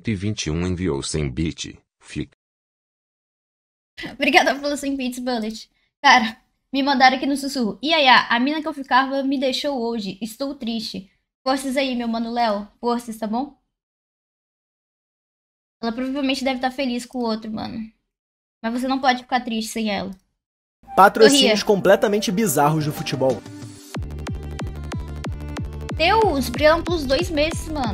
121 enviou 100 bit. Fica. Obrigada pelos 100 bits, Bullet. Cara, me mandaram aqui no sussurro. Iaia, a mina que eu ficava me deixou hoje. Estou triste. Forças aí, meu mano Léo. Forças, tá bom? Ela provavelmente deve estar tá feliz com o outro, mano. Mas você não pode ficar triste sem ela. Patrocínios completamente bizarros do futebol. Deus, brilham pelos dois meses, mano.